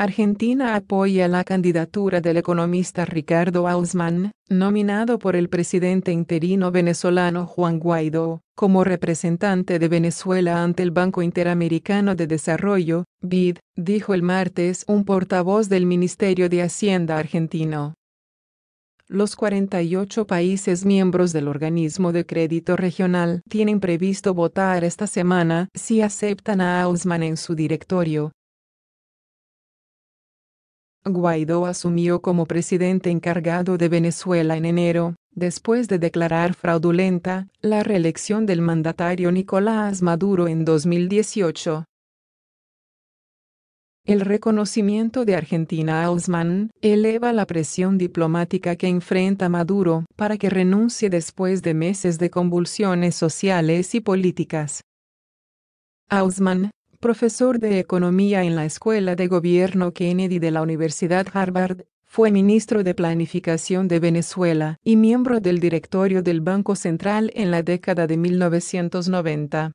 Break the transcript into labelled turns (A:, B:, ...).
A: Argentina apoya la candidatura del economista Ricardo Ausman, nominado por el presidente interino venezolano Juan Guaidó, como representante de Venezuela ante el Banco Interamericano de Desarrollo, BID, dijo el martes un portavoz del Ministerio de Hacienda argentino los 48 países miembros del organismo de crédito regional tienen previsto votar esta semana si aceptan a Ausman en su directorio, Guaidó asumió como presidente encargado de Venezuela en enero, después de declarar fraudulenta la reelección del mandatario Nicolás Maduro en 2018. El reconocimiento de Argentina a Osman eleva la presión diplomática que enfrenta Maduro para que renuncie después de meses de convulsiones sociales y políticas. Ausman, profesor de economía en la Escuela de Gobierno Kennedy de la Universidad Harvard, fue ministro de Planificación de Venezuela y miembro del directorio del Banco Central en la década de 1990.